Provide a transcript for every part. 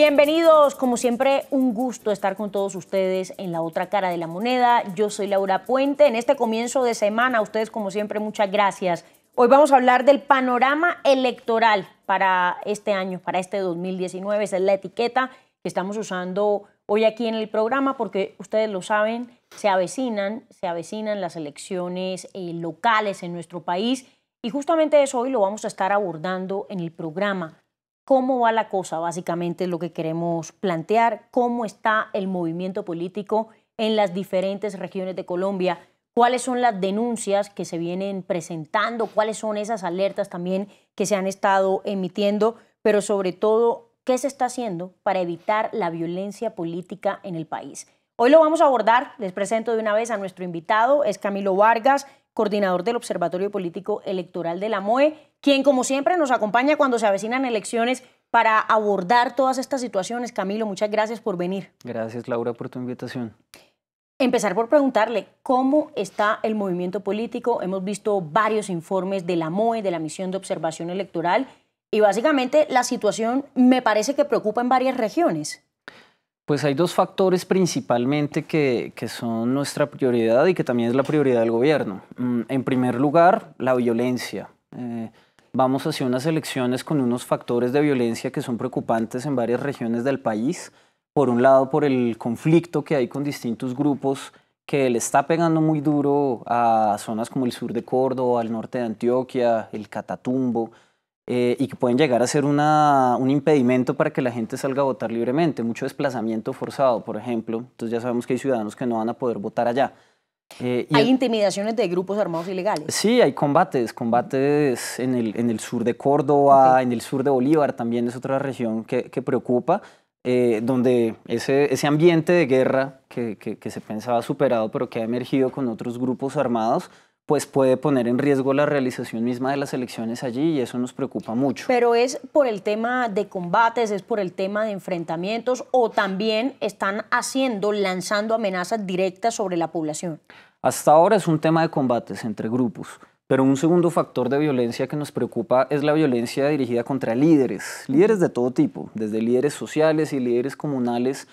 Bienvenidos, como siempre, un gusto estar con todos ustedes en la otra cara de la moneda. Yo soy Laura Puente. En este comienzo de semana, ustedes, como siempre, muchas gracias. Hoy vamos a hablar del panorama electoral para este año, para este 2019. Esa es la etiqueta que estamos usando hoy aquí en el programa porque ustedes lo saben, se avecinan, se avecinan las elecciones eh, locales en nuestro país y justamente eso hoy lo vamos a estar abordando en el programa cómo va la cosa, básicamente es lo que queremos plantear, cómo está el movimiento político en las diferentes regiones de Colombia, cuáles son las denuncias que se vienen presentando, cuáles son esas alertas también que se han estado emitiendo, pero sobre todo, qué se está haciendo para evitar la violencia política en el país. Hoy lo vamos a abordar, les presento de una vez a nuestro invitado, es Camilo Vargas, coordinador del Observatorio Político Electoral de la MOE, quien como siempre nos acompaña cuando se avecinan elecciones para abordar todas estas situaciones. Camilo, muchas gracias por venir. Gracias, Laura, por tu invitación. Empezar por preguntarle cómo está el movimiento político. Hemos visto varios informes de la MOE, de la Misión de Observación Electoral, y básicamente la situación me parece que preocupa en varias regiones. Pues hay dos factores principalmente que, son nuestra prioridad y que también es la prioridad del gobierno. Mm, en primer lugar, la violencia. Eh, Vamos hacia unas elecciones con unos factores de violencia que son preocupantes en varias regiones del país. Por un lado, por el conflicto que hay con distintos grupos que le está pegando muy duro a zonas como el sur de Córdoba, al norte de Antioquia, el Catatumbo, eh, y que pueden llegar a ser un impedimento para que la gente salga a votar libremente. Mucho desplazamiento forzado, por ejemplo. Entonces ya sabemos que hay ciudadanos que no van a poder votar allá. Eh, ¿Hay intimidaciones de grupos armados ilegales? Sí, hay combates, combates en el, sur de Córdoba, en el sur de Bolívar, también es otra región que, preocupa, eh, donde ese, ambiente de guerra que, que se pensaba superado, pero que ha emergido con otros grupos armados, pues puede poner en riesgo la realización misma de las elecciones allí y eso nos preocupa mucho. Pero es por el tema de combates, es por el tema de enfrentamientos o también están haciendo, lanzando amenazas directas sobre la población. Hasta ahora es un tema de combates entre grupos, pero un segundo factor de violencia que nos preocupa es la violencia dirigida contra líderes, líderes de todo tipo, desde líderes sociales y líderes comunales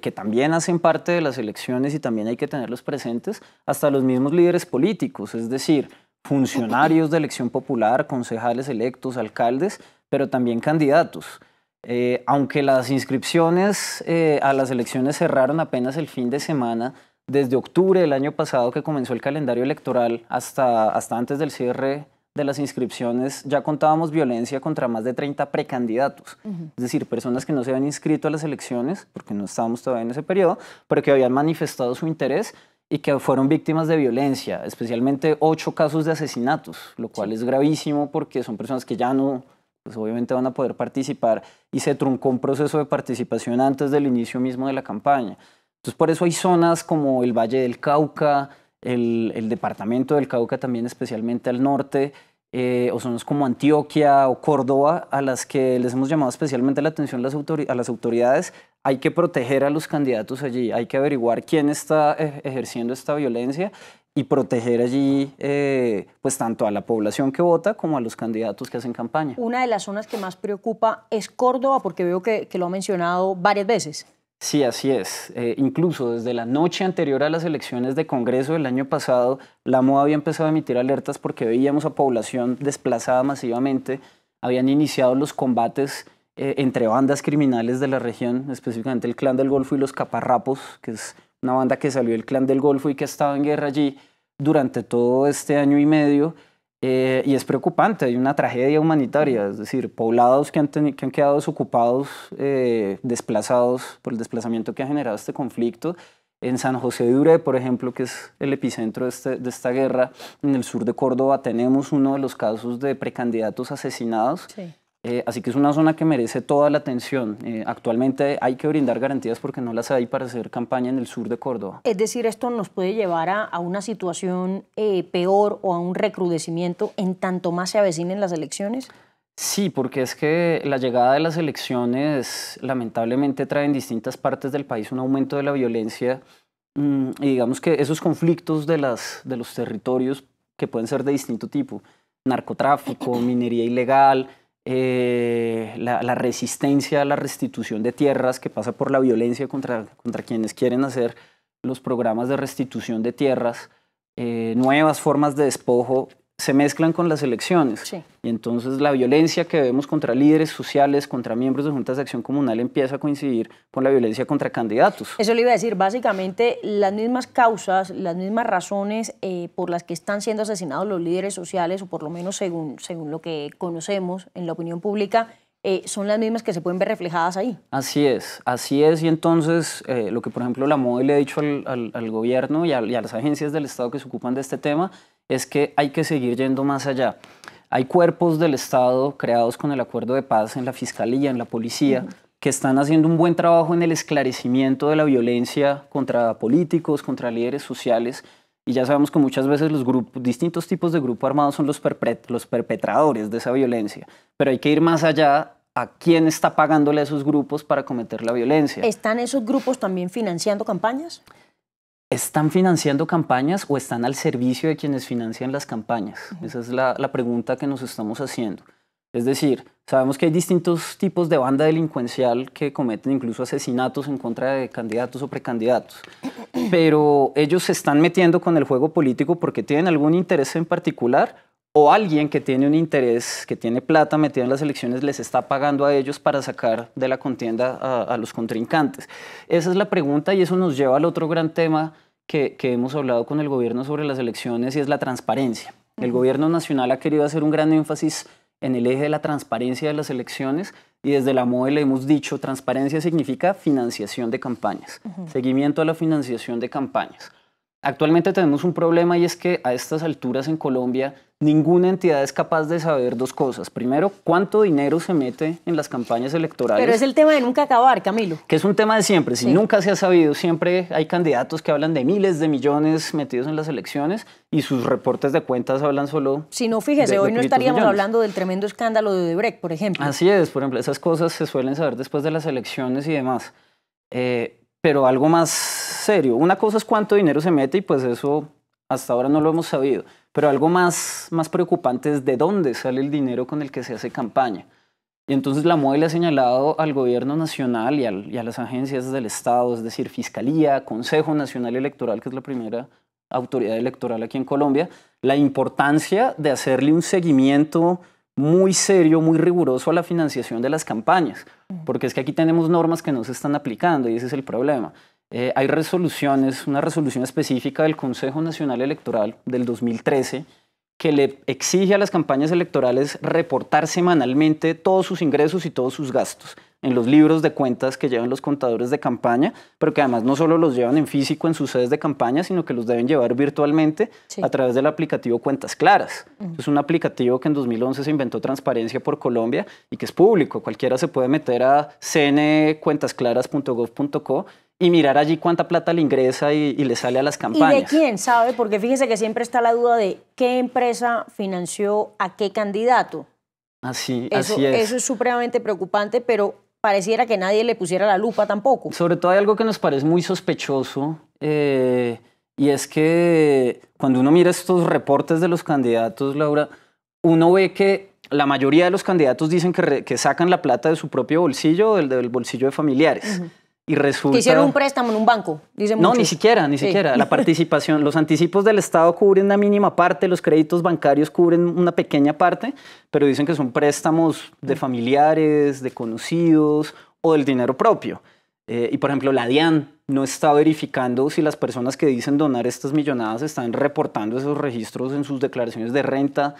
que, también hacen parte de las elecciones y también hay que tenerlos presentes, hasta los mismos líderes políticos, es decir, funcionarios de elección popular, concejales electos, alcaldes, pero también candidatos. Eh, aunque las inscripciones eh, a las elecciones cerraron apenas el fin de semana, desde octubre del año pasado que comenzó el calendario electoral hasta, hasta antes del cierre de las inscripciones ya contábamos violencia contra más de 30 precandidatos, es decir, personas que no se habían inscrito a las elecciones, porque no estábamos todavía en ese periodo, pero que habían manifestado su interés y que fueron víctimas de violencia, especialmente ocho casos de asesinatos, lo cual es gravísimo porque son personas que ya no, pues obviamente van a poder participar y se truncó un proceso de participación antes del inicio mismo de la campaña. Entonces por eso hay zonas como el Valle del Cauca, el, departamento del Cauca también, especialmente al norte, eh, o zonas como Antioquia o Córdoba, a las que les hemos llamado especialmente la atención las a las autoridades, hay que proteger a los candidatos allí, hay que averiguar quién está eh, ejerciendo esta violencia y proteger allí eh, pues tanto a la población que vota como a los candidatos que hacen campaña. Una de las zonas que más preocupa es Córdoba, porque veo que, que lo ha mencionado varias veces. Sí, así es. Eh, incluso desde la noche anterior a las elecciones de Congreso del año pasado, la MOA había empezado a emitir alertas porque veíamos a población desplazada masivamente, habían iniciado los combates eh, entre bandas criminales de la región, específicamente el Clan del Golfo y los Caparrapos, que es una banda que salió del Clan del Golfo y que ha estado en guerra allí durante todo este año y medio. Eh, y es preocupante, hay una tragedia humanitaria, es decir, poblados que han, que han quedado desocupados, eh, desplazados por el desplazamiento que ha generado este conflicto. En San José de Ure, por ejemplo, que es el epicentro de, este, de, esta guerra, en el sur de Córdoba tenemos uno de los casos de precandidatos asesinados. Sí eh, así que es una zona que merece toda la atención. Eh, actualmente hay que brindar garantías porque no las hay para hacer campaña en el sur de Córdoba. Es decir, esto nos puede llevar a, una situación eh, peor o a un recrudecimiento en tanto más se avecinen las elecciones. Sí, porque es que la llegada de las elecciones lamentablemente trae en distintas partes del país un aumento de la violencia mm, y digamos que esos conflictos de, las, de los territorios que pueden ser de distinto tipo, narcotráfico, minería ilegal, eh, la, resistencia a la restitución de tierras que pasa por la violencia contra, contra quienes quieren hacer los programas de restitución de tierras, eh, nuevas formas de despojo se mezclan con las elecciones. Y entonces la violencia que vemos contra líderes sociales, contra miembros de juntas de acción comunal, empieza a coincidir con la violencia contra candidatos. Eso le iba a decir, básicamente las mismas causas, las mismas razones eh, por las que están siendo asesinados los líderes sociales, o por lo menos según, según lo que conocemos en la opinión pública, eh, son las mismas que se pueden ver reflejadas ahí. Así es, así es. Y entonces, eh, lo que por ejemplo la MOE le ha dicho al, gobierno y a, las agencias del Estado que se ocupan de este tema es que hay que seguir yendo más allá. Hay cuerpos del Estado creados con el acuerdo de paz en la Fiscalía, en la Policía, que están haciendo un buen trabajo en el esclarecimiento de la violencia contra políticos, contra líderes sociales, y ya sabemos que muchas veces los grupos, distintos tipos de grupos armados son los perpetradores de esa violencia. Pero hay que ir más allá a quién está pagándole a esos grupos para cometer la violencia. ¿Están esos grupos también financiando campañas? ¿Están financiando campañas o están al servicio de quienes financian las campañas? Esa es la, pregunta que nos estamos haciendo. Es decir, sabemos que hay distintos tipos de banda delincuencial que cometen incluso asesinatos en contra de candidatos o precandidatos, pero ellos se están metiendo con el juego político porque tienen algún interés en particular o alguien que tiene un interés, que tiene plata metida en las elecciones, les está pagando a ellos para sacar de la contienda a los contrincantes. Esa es la pregunta y eso nos lleva al otro gran tema que, hemos hablado con el gobierno sobre las elecciones y es la transparencia. El gobierno nacional ha querido hacer un gran énfasis en el eje de la transparencia de las elecciones y desde la MOE le hemos dicho, transparencia significa financiación de campañas, seguimiento a la financiación de campañas. Actualmente tenemos un problema y es que a estas alturas en Colombia ninguna entidad es capaz de saber dos cosas. Primero, cuánto dinero se mete en las campañas electorales. Pero es el tema de nunca acabar, Camilo. Que es un tema de siempre. Si nunca se ha sabido, siempre hay candidatos que hablan de miles de millones metidos en las elecciones y sus reportes de cuentas hablan solo. Si no, fíjese, hoy no estaríamos hablando del tremendo escándalo de Odebrecht, por ejemplo. Así es, por ejemplo, esas cosas se suelen saber después de las elecciones y demás. Eh, pero algo más serio. Una cosa es cuánto dinero se mete y pues eso hasta ahora no lo hemos sabido. Pero algo más, más preocupante es de dónde sale el dinero con el que se hace campaña. Y entonces la MOE le ha señalado al gobierno nacional y, a las agencias del Estado, es decir, Fiscalía, Consejo Nacional Electoral, que es la primera autoridad electoral aquí en Colombia, la importancia de hacerle un seguimiento muy serio, muy riguroso a la financiación de las campañas, porque es que aquí tenemos normas que no se están aplicando y ese es el problema. Eh, hay resoluciones, una resolución específica del Consejo Nacional Electoral del 2013 que le exige a las campañas electorales reportar semanalmente todos sus ingresos y todos sus gastos en los libros de cuentas que llevan los contadores de campaña, pero que además no solo los llevan en físico en sus sedes de campaña, sino que los deben llevar virtualmente a través del aplicativo Cuentas Claras. Es un aplicativo que en 2011 se inventó Transparencia por Colombia y que es público. Cualquiera se puede meter a cncuentasclaras.gov.co y mirar allí cuánta plata le ingresa y, le sale a las campañas. ¿Y de quién sabe? Porque fíjese que siempre está la duda de qué empresa financió a qué candidato. Así, así es. Eso es supremamente preocupante, pero pareciera que nadie le pusiera la lupa tampoco. Sobre todo hay algo que nos parece muy sospechoso, eh, y es que cuando uno mira estos reportes de los candidatos, Laura, uno ve que la mayoría de los candidatos dicen que, sacan la plata de su propio bolsillo o del, bolsillo de familiares. Y resulta... hicieron un préstamo en un banco, No, ni siquiera, ni siquiera. La participación, los anticipos del Estado cubren una mínima parte, los créditos bancarios cubren una pequeña parte, pero dicen que son préstamos de familiares, de conocidos o del dinero propio. Eh, y por ejemplo, la DIAN no está verificando si las personas que dicen donar estas millonadas están reportando esos registros en sus declaraciones de renta,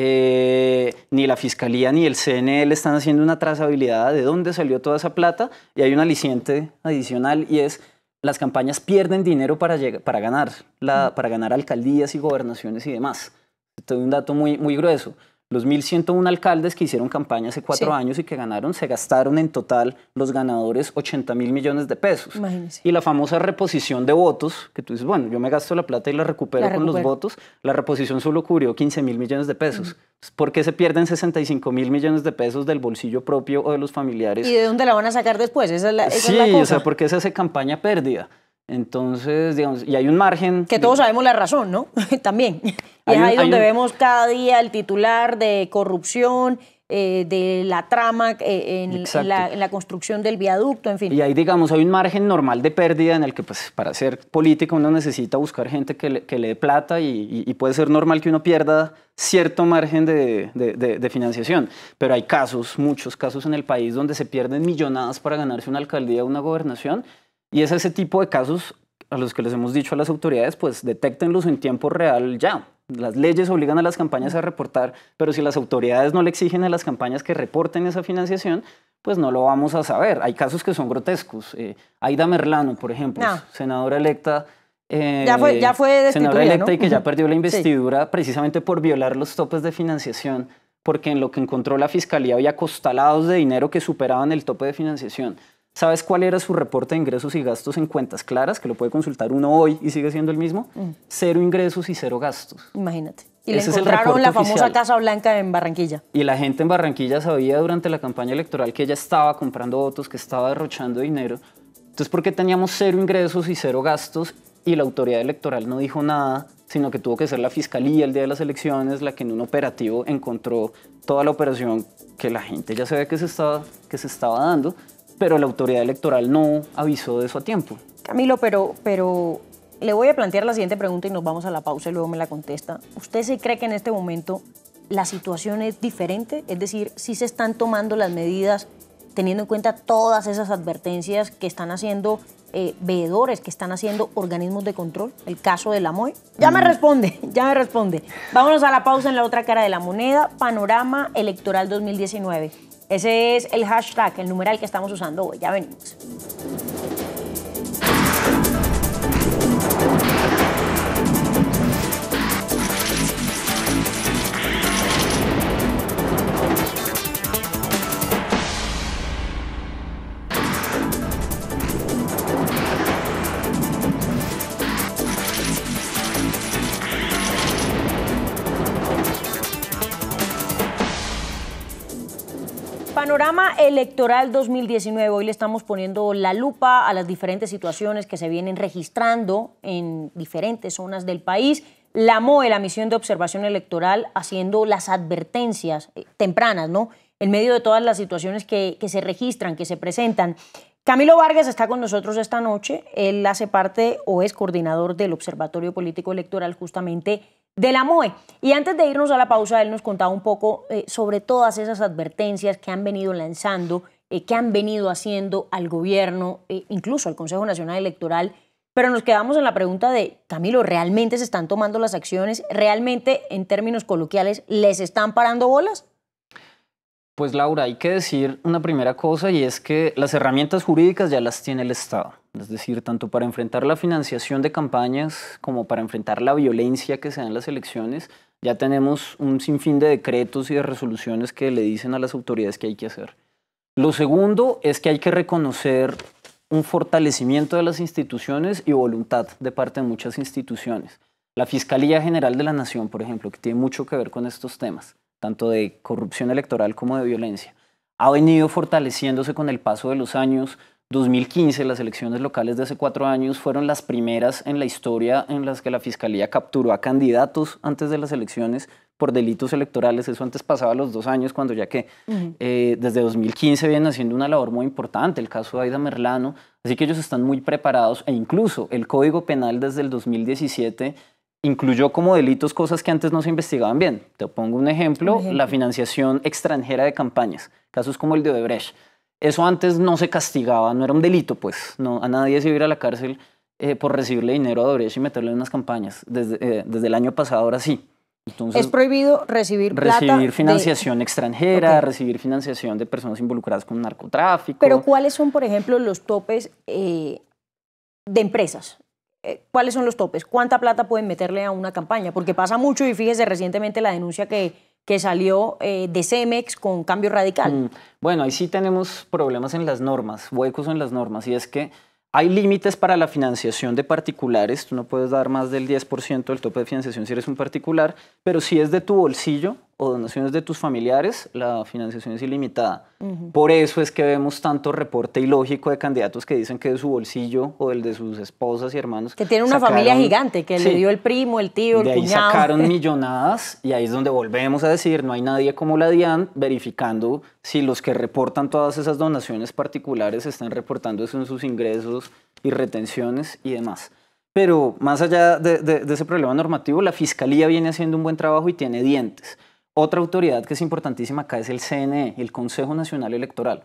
eh, ni la Fiscalía ni el CNL están haciendo una trazabilidad de dónde salió toda esa plata y hay un aliciente adicional y es las campañas pierden dinero para, para, ganar, para ganar alcaldías y gobernaciones y demás. Esto es un dato muy, muy grueso. Los 1.101 alcaldes que hicieron campaña hace cuatro años y que ganaron, se gastaron en total los ganadores 80 mil millones de pesos. Y la famosa reposición de votos, que tú dices, bueno, yo me gasto la plata y la recupero, con los votos, la reposición solo cubrió 15 mil millones de pesos. ¿Por qué se pierden 65 mil millones de pesos del bolsillo propio o de los familiares? ¿Y de dónde la van a sacar después? Esa es la, esa sí, o sea, ¿por qué se hace campaña pérdida? Entonces, digamos, y hay un margen. Que todos sabemos la razón, ¿no? También. Y es ahí donde vemos cada día el titular de corrupción, eh, de la trama eh, en, la, construcción del viaducto, en fin. Y ahí, digamos, hay un margen normal de pérdida en el que, pues, para ser político uno necesita buscar gente que le, dé plata y, puede ser normal que uno pierda cierto margen de financiación. Pero hay casos, muchos casos en el país donde se pierden millonadas para ganarse una alcaldía o una gobernación y es ese tipo de casos a los que les hemos dicho a las autoridades, pues detéctenlos en tiempo real ya. Las leyes obligan a las campañas a reportar, pero si las autoridades no le exigen a las campañas que reporten esa financiación, pues no lo vamos a saber. Hay casos que son grotescos. Eh, Aida Merlano, por ejemplo, senadora electa. Eh, ya fue, ya senadora electa y que ya perdió la investidura precisamente por violar los topes de financiación, porque en lo que encontró la fiscalía había costalados de dinero que superaban el tope de financiación. ¿Sabes cuál era su reporte de ingresos y gastos en cuentas claras? Que lo puede consultar uno hoy y sigue siendo el mismo. Mm. Cero ingresos y cero gastos. Imagínate. Y le encontraron la famosa Casa Blanca en Barranquilla. Y la gente en Barranquilla sabía durante la campaña electoral que ella estaba comprando votos, que estaba derrochando dinero. Entonces, ¿por qué teníamos cero ingresos y cero gastos y la autoridad electoral no dijo nada? sino que tuvo que ser la fiscalía el día de las elecciones la que en un operativo encontró toda la operación que la gente ya sabía que se estaba, que se estaba dando pero la autoridad electoral no avisó de eso a tiempo. Camilo, pero, pero le voy a plantear la siguiente pregunta y nos vamos a la pausa y luego me la contesta. ¿Usted se cree que en este momento la situación es diferente? Es decir, si se están tomando las medidas teniendo en cuenta todas esas advertencias que están haciendo eh, veedores, que están haciendo organismos de control, el caso de la MOE. Ya me mm. responde, ya me responde. Vámonos a la pausa en la otra cara de la moneda, panorama electoral 2019. Ese es el hashtag, el numeral que estamos usando hoy. Ya venimos. panorama electoral 2019, hoy le estamos poniendo la lupa a las diferentes situaciones que se vienen registrando en diferentes zonas del país. La MOE, la Misión de Observación Electoral, haciendo las advertencias eh, tempranas, ¿no? En medio de todas las situaciones que, que se registran, que se presentan. Camilo Vargas está con nosotros esta noche. Él hace parte o es coordinador del Observatorio Político Electoral justamente de la MOE. Y antes de irnos a la pausa, él nos contaba un poco eh, sobre todas esas advertencias que han venido lanzando, eh, que han venido haciendo al gobierno, eh, incluso al Consejo Nacional Electoral. Pero nos quedamos en la pregunta de, Camilo, ¿realmente se están tomando las acciones? ¿Realmente, en términos coloquiales, les están parando bolas? Pues Laura, hay que decir una primera cosa y es que las herramientas jurídicas ya las tiene el Estado. Es decir, tanto para enfrentar la financiación de campañas como para enfrentar la violencia que se da en las elecciones, ya tenemos un sinfín de decretos y de resoluciones que le dicen a las autoridades que hay que hacer. Lo segundo es que hay que reconocer un fortalecimiento de las instituciones y voluntad de parte de muchas instituciones. La Fiscalía General de la Nación, por ejemplo, que tiene mucho que ver con estos temas tanto de corrupción electoral como de violencia, ha venido fortaleciéndose con el paso de los años. 2015, las elecciones locales de hace cuatro años fueron las primeras en la historia en las que la Fiscalía capturó a candidatos antes de las elecciones por delitos electorales. Eso antes pasaba los dos años, cuando ya que eh, desde 2015 vienen haciendo una labor muy importante, el caso de Aida Merlano. Así que ellos están muy preparados e incluso el Código Penal desde el 2017 incluyó como delitos cosas que antes no se investigaban bien. Te pongo un ejemplo, la financiación extranjera de campañas, casos como el de Odebrecht. Eso antes no se castigaba, no era un delito, pues no, a nadie se iba a ir a la cárcel eh, por recibirle dinero a Odebrecht y meterle en unas campañas. Desde, eh, desde el año pasado ahora sí. Entonces, es prohibido recibir plata Recibir financiación extranjera, recibir financiación de personas involucradas con narcotráfico. Pero ¿cuáles son, por ejemplo, los topes eh, de empresas? Eh, cuáles son los topes, cuánta plata pueden meterle a una campaña, porque pasa mucho y fíjese recientemente la denuncia que, que salió eh, de Cemex con cambio radical. Mm, bueno, ahí sí tenemos problemas en las normas, huecos en las normas, y es que hay límites para la financiación de particulares, tú no puedes dar más del 10% del tope de financiación si eres un particular, pero si es de tu bolsillo, o donaciones de tus familiares, la financiación es ilimitada. Por eso es que vemos tanto reporte ilógico de candidatos que dicen que de su bolsillo o el de sus esposas y hermanos. Que tiene una familia gigante, que le dio el primo, el tío, el de Ahí sacaron millonadas y ahí es donde volvemos a decir, no hay nadie como la DIAN verificando si los que reportan todas esas donaciones particulares están reportando eso en sus ingresos y retenciones y demás. Pero más allá de, de ese problema normativo, la Fiscalía viene haciendo un buen trabajo y tiene dientes. Otra autoridad que es importantísima acá es el CNE, el Consejo Nacional Electoral.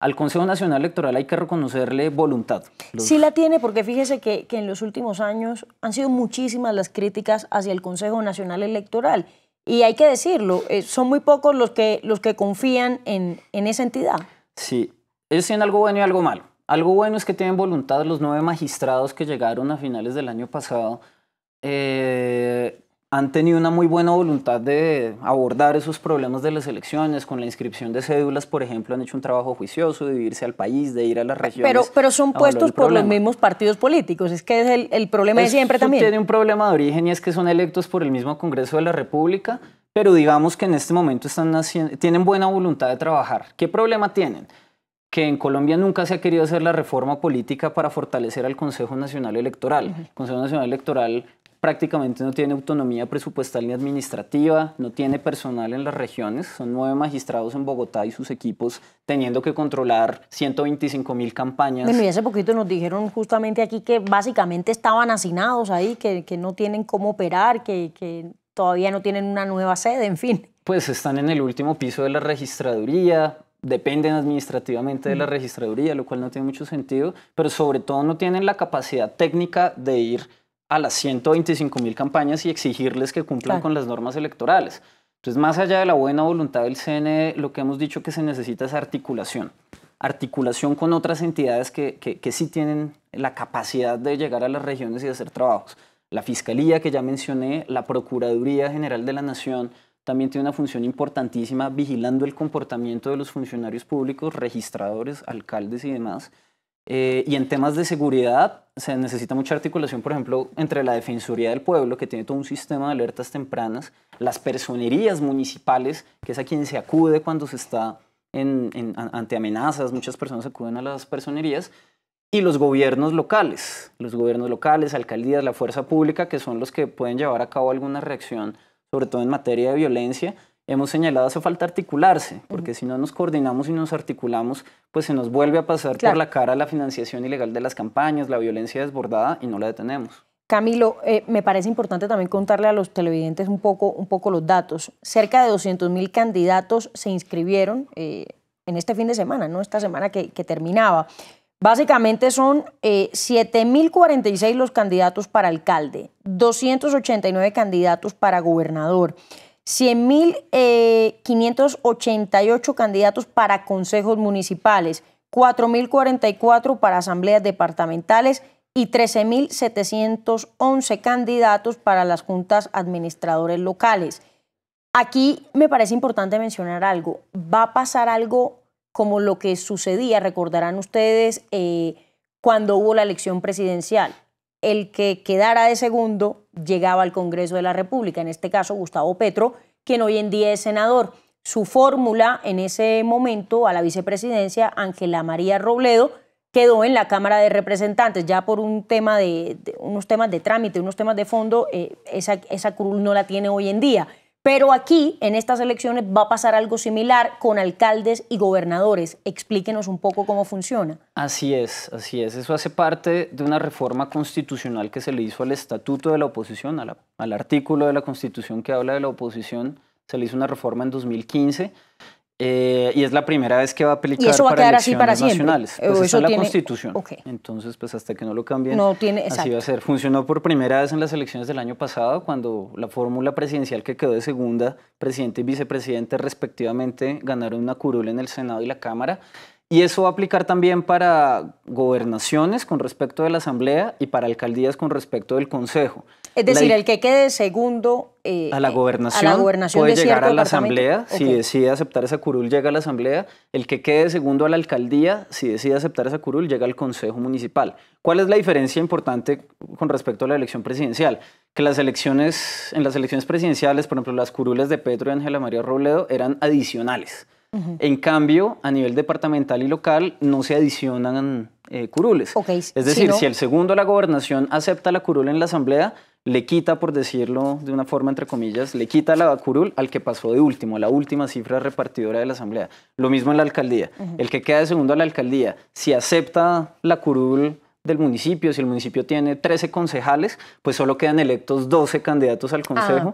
Al Consejo Nacional Electoral hay que reconocerle voluntad. Sí la tiene, porque fíjese que, en los últimos años han sido muchísimas las críticas hacia el Consejo Nacional Electoral. Y hay que decirlo, eh, son muy pocos los que, los que confían en, en, esa entidad. Sí, ellos tienen algo bueno y algo malo. Algo bueno es que tienen voluntad los nueve magistrados que llegaron a finales del año pasado. Eh, han tenido una muy buena voluntad de abordar esos problemas de las elecciones, con la inscripción de cédulas, por ejemplo, han hecho un trabajo juicioso de irse al país, de ir a las regiones. Pero, pero son puestos por los mismos partidos políticos, es que es el, problema es siempre también. Tiene un problema de origen y es que son electos por el mismo Congreso de la República, pero digamos que en este momento están tienen buena voluntad de trabajar. ¿Qué problema tienen? que en Colombia nunca se ha querido hacer la reforma política para fortalecer al Consejo Nacional Electoral. El Consejo Nacional Electoral prácticamente no tiene autonomía presupuestal ni administrativa, no tiene personal en las regiones, son nueve magistrados en Bogotá y sus equipos teniendo que controlar 125 mil campañas. Bueno, y hace poquito nos dijeron justamente aquí que básicamente estaban hacinados ahí, que, no tienen cómo operar, que, que todavía no tienen una nueva sede, en fin. Pues están en el último piso de la registraduría, dependen administrativamente de la mm. registraduría, lo cual no tiene mucho sentido, pero sobre todo no tienen la capacidad técnica de ir a las 125 mil campañas y exigirles que cumplan con las normas electorales. Entonces, más allá de la buena voluntad del CNE, lo que hemos dicho que se necesita es articulación. Articulación con otras entidades que, que, que sí tienen la capacidad de llegar a las regiones y de hacer trabajos. La Fiscalía, que ya mencioné, la Procuraduría General de la Nación, también tiene una función importantísima vigilando el comportamiento de los funcionarios públicos, registradores, alcaldes y demás. Eh, y en temas de seguridad se necesita mucha articulación, por ejemplo, entre la Defensoría del Pueblo, que tiene todo un sistema de alertas tempranas, las personerías municipales, que es a quien se acude cuando se está ante amenazas, muchas personas acuden a las personerías, y los gobiernos locales, los gobiernos locales, alcaldías, la fuerza pública, que son los que pueden llevar a cabo alguna reacción, sobre todo en materia de violencia, hemos señalado hace falta articularse, porque si no nos coordinamos y nos articulamos, pues se nos vuelve a pasar por la cara la financiación ilegal de las campañas, la violencia desbordada y no la detenemos. Camilo, eh, me parece importante también contarle a los televidentes un poco, un poco los datos. Cerca de 200 mil candidatos se inscribieron eh, en este fin de semana, ¿no? esta semana que, terminaba. Básicamente son eh, 7.046 los candidatos para alcalde, 289 candidatos para gobernador. 100.588 eh, candidatos para consejos municipales, 4.044 para asambleas departamentales y 13.711 candidatos para las juntas administradores locales. Aquí me parece importante mencionar algo. Va a pasar algo como lo que sucedía, recordarán ustedes, eh, cuando hubo la elección presidencial el que quedara de segundo llegaba al Congreso de la República, en este caso Gustavo Petro, quien hoy en día es senador. Su fórmula en ese momento a la vicepresidencia, Ángela María Robledo, quedó en la Cámara de Representantes. Ya por un tema de, unos temas de trámite, unos temas de fondo, eh, esa, cruz no la tiene hoy en día. Pero aquí, en estas elecciones, va a pasar algo similar con alcaldes y gobernadores. Explíquenos un poco cómo funciona. Así es, así es. Eso hace parte de una reforma constitucional que se le hizo al Estatuto de la Oposición, al artículo de la Constitución que habla de la oposición. Se le hizo una reforma en 2015 eh, y es la primera vez que va a aplicar para a nacionales. Eh, pues eso es la Constitución. Entonces, pues hasta que no lo cambien, así va a ser. Funcionó por primera vez en las elecciones del año pasado, cuando la fórmula presidencial que quedó de segunda, presidente y vicepresidente respectivamente, ganaron una curul en el Senado y la Cámara. Y eso va a aplicar también para gobernaciones con respecto de la Asamblea y para alcaldías con respecto del Consejo. Es decir, el que quede segundo eh, eh, a, la gobernación, puede llegar a la Asamblea, si decide aceptar esa curul llega a la Asamblea, el que quede segundo a la alcaldía, si decide aceptar esa curul llega al Consejo Municipal. ¿Cuál es la diferencia importante con respecto a la elección presidencial? Que las elecciones, en las elecciones presidenciales, por ejemplo, las curules de Pedro y Ángela María Robledo eran adicionales. En cambio, a nivel departamental y local no se adicionan eh, curules. Es decir, si, el segundo a la gobernación acepta la curul en la asamblea, le quita, por decirlo de una forma entre comillas, le quita la curul al que pasó de último, la última cifra repartidora de la asamblea. Lo mismo en la alcaldía. El que queda de segundo a la alcaldía, si acepta la curul del municipio, si el municipio tiene 13 concejales, pues solo quedan electos 12 candidatos al ah, consejo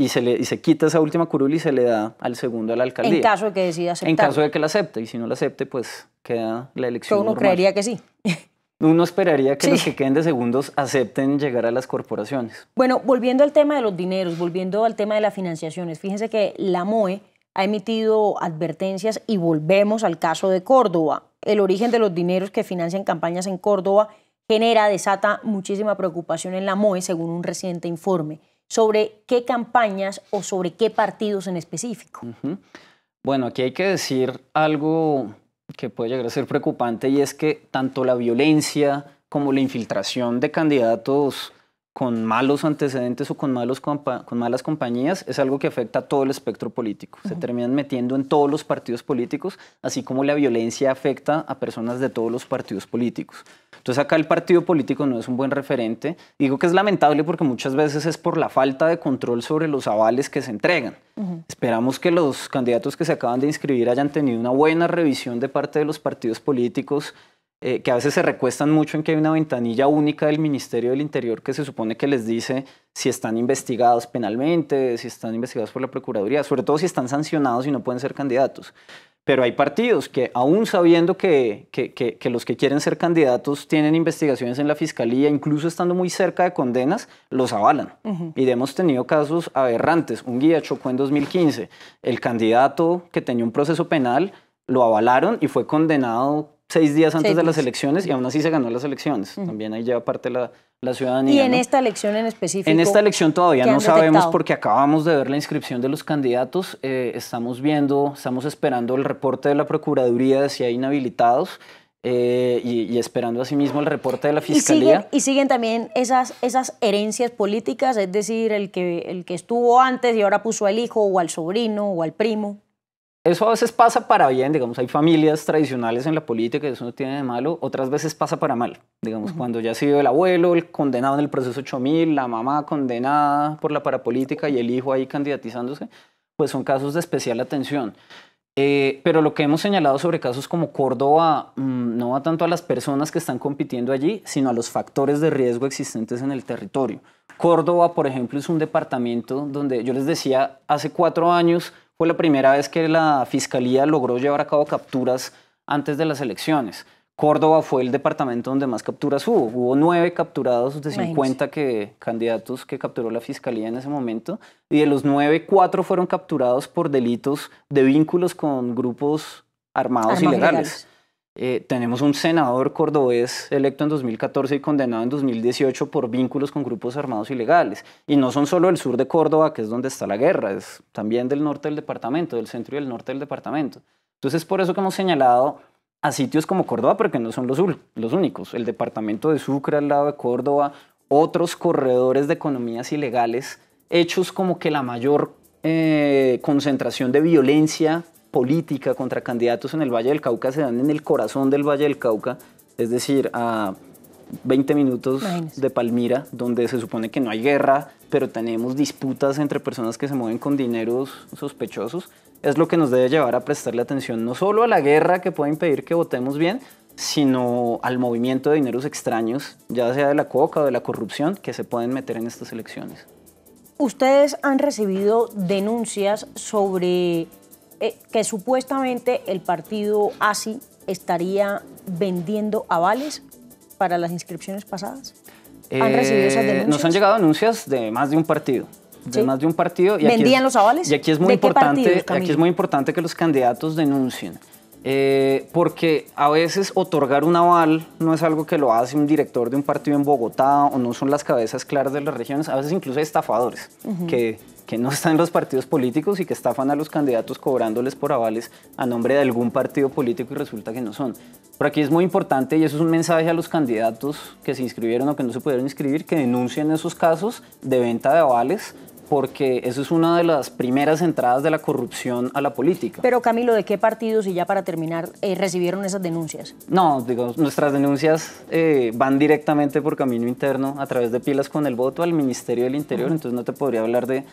y se, le, quita esa última curul y se le da al segundo al la alcaldía. En caso de que decida aceptar. En caso de que la acepte, y si no la acepte, pues queda la elección. Pero uno creería que sí. Uno esperaría que los que queden de segundos acepten llegar a las corporaciones. Bueno, volviendo al tema de los dineros, volviendo al tema de las financiaciones, fíjense que la MOE ha emitido advertencias y volvemos al caso de Córdoba. El origen de los dineros que financian campañas en Córdoba genera, desata muchísima preocupación en la MOE, según un reciente informe sobre qué campañas o sobre qué partidos en específico. Bueno, aquí hay que decir algo que puede llegar a ser preocupante y es que tanto la violencia como la infiltración de candidatos con malos antecedentes o con, malos con malas compañías es algo que afecta a todo el espectro político. Se terminan metiendo en todos los partidos políticos, así como la violencia afecta a personas de todos los partidos políticos. Entonces acá el partido político no es un buen referente. Digo que es lamentable porque muchas veces es por la falta de control sobre los avales que se entregan. Esperamos que los candidatos que se acaban de inscribir hayan tenido una buena revisión de parte de los partidos políticos eh, que a veces se recuestan mucho en que hay una ventanilla única del Ministerio del Interior que se supone que les dice si están investigados penalmente, si están investigados por la Procuraduría, sobre todo si están sancionados y no pueden ser candidatos. Pero hay partidos que, aún sabiendo que, los que quieren ser candidatos tienen investigaciones en la fiscalía, incluso estando muy cerca de condenas, los avalan. Y hemos tenido casos aberrantes. Un guía chocó en 2015. El candidato que tenía un proceso penal lo avalaron y fue condenado seis días antes de las elecciones y aún así se ganó las elecciones. También ahí lleva parte la, ciudadanía. ¿Y en esta elección en específico? En esta elección todavía no sabemos porque acabamos de ver la inscripción de los candidatos. Eh, estamos viendo, estamos esperando el reporte de la Procuraduría de si hay inhabilitados. Eh, y, esperando asimismo el reporte de la fiscalía. Y siguen, y siguen también esas, esas herencias políticas, es decir, el que, el que estuvo antes y ahora puso al hijo o al sobrino o al primo. Eso a veces pasa para bien, digamos, hay familias tradicionales en la política, eso no tiene de malo, otras veces pasa para mal, digamos, cuando ya ha sido el abuelo, el condenado en el proceso 8000, la mamá condenada por la parapolítica y el hijo ahí candidatizándose, pues son casos de especial atención. Eh, pero lo que hemos señalado sobre casos como Córdoba mm, no va tanto a las personas que están compitiendo allí, sino a los factores de riesgo existentes en el territorio. Córdoba, por ejemplo, es un departamento donde yo les decía hace cuatro años fue la primera vez que la Fiscalía logró llevar a cabo capturas antes de las elecciones. Córdoba fue el departamento donde más capturas hubo. Hubo nueve capturados de 50 que, candidatos que capturó la fiscalía en ese momento. Y de los nueve, cuatro fueron capturados por delitos de vínculos con grupos armados ilegales. Eh, tenemos un senador cordobés electo en 2014 y condenado en 2018 por vínculos con grupos armados ilegales. Y no son solo el sur de Córdoba, que es donde está la guerra, es también del norte del departamento, del centro y del norte del departamento. Entonces, por eso que hemos señalado a sitios como Córdoba, pero que no son los, los únicos. El departamento de Sucre al lado de Córdoba, otros corredores de economías ilegales, hechos como que la mayor eh, concentración de violencia política contra candidatos en el Valle del Cauca se dan en el corazón del Valle del Cauca, es decir, a 20 minutos de Palmira, donde se supone que no hay guerra, pero tenemos disputas entre personas que se mueven con dineros sospechosos, es lo que nos debe llevar a prestarle atención no solo a la guerra que puede impedir que votemos bien, sino al movimiento de dineros extraños, ya sea de la coca o de la corrupción, que se pueden meter en estas elecciones. Ustedes han recibido denuncias sobre eh, que supuestamente el partido ASI estaría vendiendo avales para las inscripciones pasadas. ¿Han eh, recibido Nos han llegado denuncias de más de un partido. De de un partido. Y ¿Vendían los avales? Y aquí es muy, importante, aquí es muy importante que los candidatos denuncien. Eh, porque a veces otorgar un aval no es algo que lo hace un director de un partido en Bogotá o no son las cabezas claras de las regiones, a veces incluso estafadores que que no están en los partidos políticos y que estafan a los candidatos cobrándoles por avales a nombre de algún partido político y resulta que no son. Por aquí es muy importante y eso es un mensaje a los candidatos que se inscribieron o que no se pudieron inscribir, que denuncien esos casos de venta de avales porque eso es una de las primeras entradas de la corrupción a la política. Pero Camilo, ¿de qué partidos, y ya para terminar, eh, recibieron esas denuncias? No, digo, nuestras denuncias eh, van directamente por camino interno, a través de pilas con el voto al Ministerio del Interior, entonces no te podría hablar de,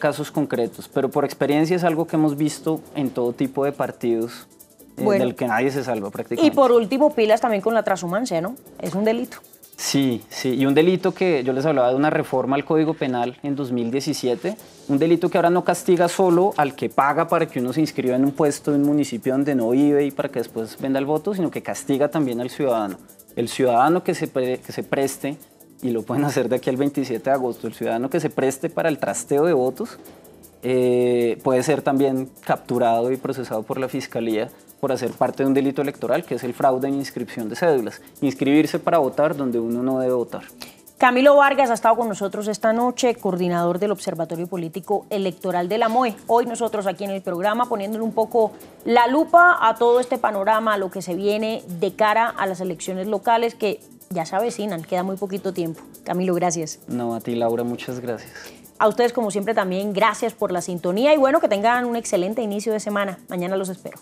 casos concretos, pero por experiencia es algo que hemos visto en todo tipo de partidos del que nadie se salva prácticamente. Y por último, pilas también con la transhumancia, ¿no? Es un delito. Sí, sí, y un delito que yo les hablaba de una reforma al Código Penal en 2017, un delito que ahora no castiga solo al que paga para que uno se inscriba en un puesto en un municipio donde no vive y para que después venda el voto, sino que castiga también al ciudadano. El ciudadano que se, preste, y lo pueden hacer de aquí al 27 de agosto, el ciudadano que se preste para el trasteo de votos eh, puede ser también capturado y procesado por la Fiscalía por hacer parte de un delito electoral, que es el fraude en inscripción de cédulas, inscribirse para votar donde uno no debe votar. Camilo Vargas ha estado con nosotros esta noche, coordinador del Observatorio Político Electoral de la MOE. Hoy nosotros aquí en el programa poniéndole un poco la lupa a todo este panorama, a lo que se viene de cara a las elecciones locales que ya se avecinan, queda muy poquito tiempo. Camilo, gracias. No, a ti Laura, muchas gracias. A ustedes como siempre también gracias por la sintonía y bueno, que tengan un excelente inicio de semana. Mañana los espero.